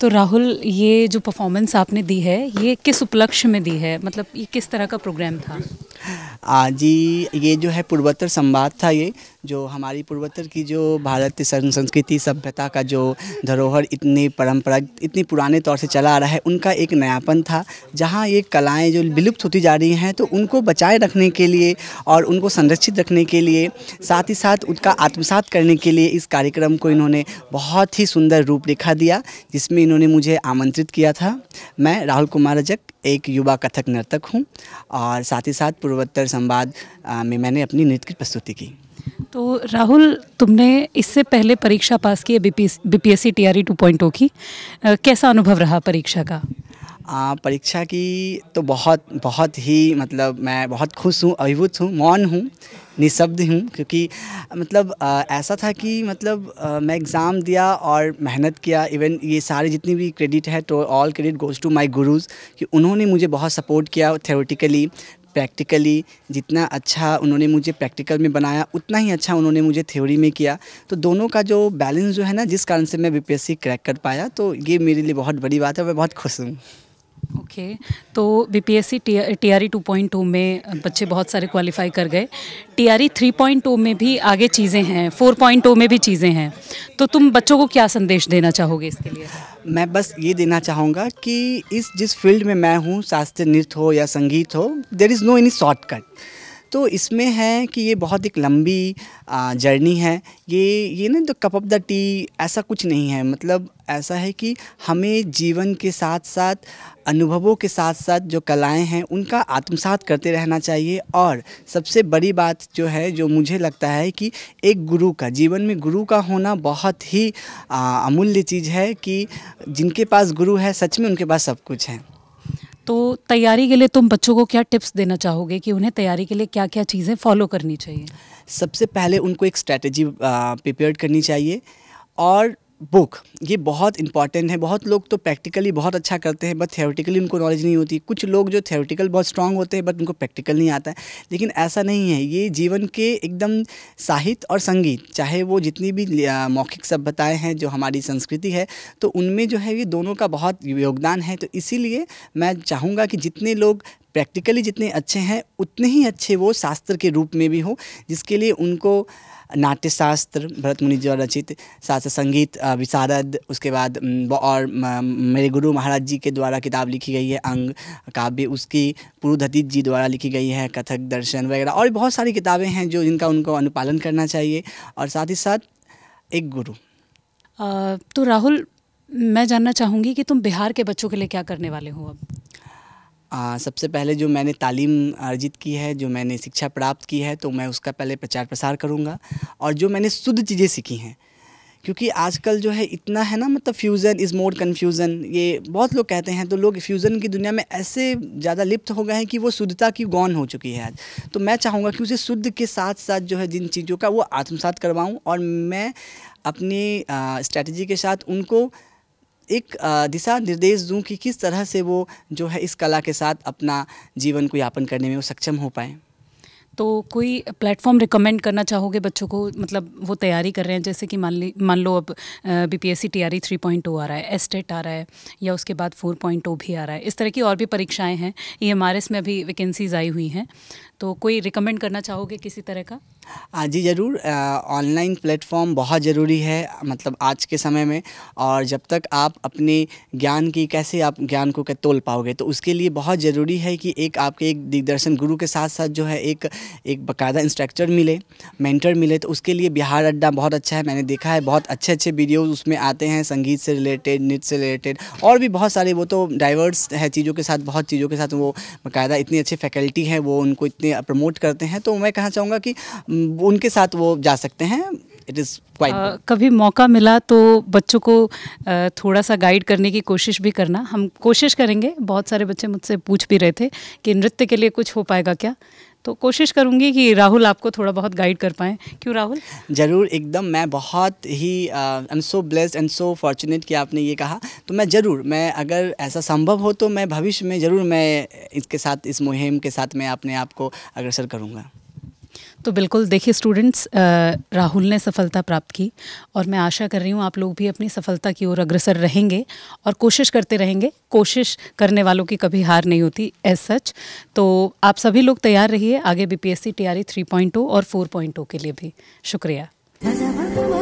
तो राहुल ये जो परफॉर्मेंस आपने दी है ये किस उपलक्ष्य में दी है मतलब ये किस तरह का प्रोग्राम था जी ये जो है पूर्वोत्तर संवाद था ये जो हमारी पूर्वोत्तर की जो भारतीय संस्कृति सभ्यता का जो धरोहर इतनी परंपरा इतनी पुराने तौर से चला आ रहा है उनका एक नयापन था जहाँ ये कलाएं जो विलुप्त होती जा रही हैं तो उनको बचाए रखने के लिए और उनको संरक्षित रखने के लिए साथ ही साथ उनका आत्मसात करने के लिए इस कार्यक्रम को इन्होंने बहुत ही सुंदर रूपरेखा दिया जिसमें इन्होंने मुझे आमंत्रित किया था मैं राहुल कुमार अजक एक युवा कथक नर्तक हूँ और साथ ही साथ पूर्व पूर्वोत्तर संवाद में मैंने अपनी नृत्य की प्रस्तुति की तो राहुल तुमने इससे पहले परीक्षा पास की है B P S C T R E two point O की कैसा अनुभव रहा परीक्षा का आ, परीक्षा की तो बहुत बहुत ही मतलब मैं बहुत खुश हूँ अभिभूत हूँ मौन हूँ निशब्द हूँ क्योंकि मतलब आ, ऐसा था कि मतलब आ, मैं एग्ज़ाम दिया और मेहनत किया इवन ये सारे जितनी भी क्रेडिट है तो all credit goes to my gurus कि उन्होंने मुझे बहुत सपोर्ट किया थेरेटिकली प्रैक्टिकली जितना अच्छा उन्होंने मुझे प्रैक्टिकल में बनाया उतना ही अच्छा उन्होंने मुझे थ्योरी में किया तो दोनों का जो बैलेंस जो है ना जिस कारण से मैं बीपीएससी क्रैक कर पाया तो ये मेरे लिए बहुत बड़ी बात है मैं बहुत खुश हूँ ओके okay, तो टू पॉइंट टू में बच्चे बहुत सारे क्वालिफाई कर गए पॉइंट टू e में भी आगे चीज़ें हैं टू में भी चीज़ें हैं तो तुम बच्चों को क्या संदेश देना चाहोगे इसके लिए मैं बस ये देना चाहूँगा कि इस जिस फील्ड में मैं हूँ शास्त्रीय नृत्य हो या संगीत हो there is no any shortcut तो इसमें है कि ये बहुत एक लंबी जर्नी है ये ये ना तो कप ऑफ द टी ऐसा कुछ नहीं है मतलब ऐसा है कि हमें जीवन के साथ साथ अनुभवों के साथ साथ जो कलाएं हैं उनका आत्मसात करते रहना चाहिए और सबसे बड़ी बात जो है जो मुझे लगता है कि एक गुरु का जीवन में गुरु का होना बहुत ही अमूल्य चीज़ है कि जिनके पास गुरु है सच में उनके पास सब कुछ है तो तैयारी के लिए तुम बच्चों को क्या टिप्स देना चाहोगे कि उन्हें तैयारी के लिए क्या क्या चीज़ें फॉलो करनी चाहिए सबसे पहले उनको एक स्ट्रैटेजी प्रिपेयर करनी चाहिए और बुक ये बहुत इंपॉर्टेंट है बहुत लोग तो प्रैक्टिकली बहुत अच्छा करते हैं बट थ्योरेटिकली उनको नॉलेज नहीं होती कुछ लोग जो थ्योरेटिकल बहुत स्ट्रांग होते हैं बट उनको प्रैक्टिकल नहीं आता है लेकिन ऐसा नहीं है ये जीवन के एकदम साहित्य और संगीत चाहे वो जितनी भी मौखिक सभ्यताएँ हैं जो हमारी संस्कृति है तो उनमें जो है ये दोनों का बहुत योगदान है तो इसीलिए मैं चाहूँगा कि जितने लोग प्रैक्टिकली जितने अच्छे हैं उतने ही अच्छे वो शास्त्र के रूप में भी हों जिसके लिए उनको नाट्य शास्त्र भरत मुनि द्वारा रचित शास्त्र संगीत विशारद उसके बाद और मेरे गुरु महाराज जी के द्वारा किताब लिखी गई है अंग काव्य उसकी पुरुधतीत जी द्वारा लिखी गई है कथक दर्शन वगैरह और बहुत सारी किताबें हैं जो जिनका उनको अनुपालन करना चाहिए और साथ ही साथ एक गुरु आ, तो राहुल मैं जानना चाहूँगी कि तुम बिहार के बच्चों के लिए क्या करने वाले हो अब आ, सबसे पहले जो मैंने तालीम अर्जित की है जो मैंने शिक्षा प्राप्त की है तो मैं उसका पहले प्रचार प्रसार करूँगा और जो मैंने शुद्ध चीज़ें सीखी हैं क्योंकि आजकल जो है इतना है ना मतलब फ्यूज़न इज़ मोर कन्फ्यूज़न ये बहुत लोग कहते हैं तो लोग फ्यूज़न की दुनिया में ऐसे ज़्यादा लिप्त हो गए हैं कि वो शुद्धता की गौन हो चुकी है आज तो मैं चाहूँगा कि उसे शुद्ध के साथ साथ जो है जिन चीज़ों का वो आत्मसात करवाऊँ और मैं अपनी स्ट्रैटेजी के साथ उनको एक दिशा निर्देश दूँ कि किस तरह से वो जो है इस कला के साथ अपना जीवन को यापन करने में वो सक्षम हो पाएँ तो कोई प्लेटफॉर्म रिकमेंड करना चाहोगे बच्चों को मतलब वो तैयारी कर रहे हैं जैसे कि मान ली मान लो अब बी पी थ्री पॉइंट 3.0 आ रहा है एस्टेट e आ रहा है या उसके बाद फोर पॉइंट टू भी आ रहा है इस तरह की और भी परीक्षाएं हैं ई एम आर एस में अभी वैकेंसीज आई हुई हैं तो कोई रिकमेंड करना चाहोगे किसी तरह का हाँ जी ज़रूर ऑनलाइन प्लेटफॉर्म बहुत ज़रूरी है मतलब आज के समय में और जब तक आप अपने ज्ञान की कैसे आप ज्ञान को तोल पाओगे तो उसके लिए बहुत ज़रूरी है कि एक आपके एक दिग्दर्शन गुरु के साथ साथ जो है एक एक बाकायदा इंस्ट्रक्टर मिले मेंटर मिले तो उसके लिए बिहार अड्डा बहुत अच्छा है मैंने देखा है बहुत अच्छे अच्छे वीडियोज़ उसमें आते हैं संगीत से रिलेटेड नृत्य से रिलेटेड और भी बहुत सारे वो तो डाइवर्स है चीज़ों के साथ बहुत चीज़ों के साथ वो बाकायदा इतनी अच्छी फैकल्टी है वो उनको इतने करते प्रमोट करते हैं तो मैं कहना चाहूँगा कि उनके साथ वो जा सकते हैं इट इज़ क्वाइट कभी मौका मिला तो बच्चों को uh, थोड़ा सा गाइड करने की कोशिश भी करना हम कोशिश करेंगे बहुत सारे बच्चे मुझसे पूछ भी रहे थे कि नृत्य के लिए कुछ हो पाएगा क्या तो कोशिश करूँगी कि राहुल आपको थोड़ा बहुत गाइड कर पाएँ क्यों राहुल ज़रूर एकदम मैं बहुत ही I am so blessed and so fortunate कि आपने ये कहा तो मैं ज़रूर मैं अगर ऐसा संभव हो तो मैं भविष्य में ज़रूर मैं इसके साथ इस मुहिम के साथ मैं अपने आप को अग्रसर करूँगा तो बिल्कुल देखिए स्टूडेंट्स राहुल ने सफलता प्राप्त की और मैं आशा कर रही हूँ आप लोग भी अपनी सफलता की ओर अग्रसर रहेंगे और कोशिश करते रहेंगे कोशिश करने वालों की कभी हार नहीं होती एज सच तो आप सभी लोग तैयार रहिए आगे B P S C T R E three point two और फोर पॉइंट टू के लिए भी शुक्रिया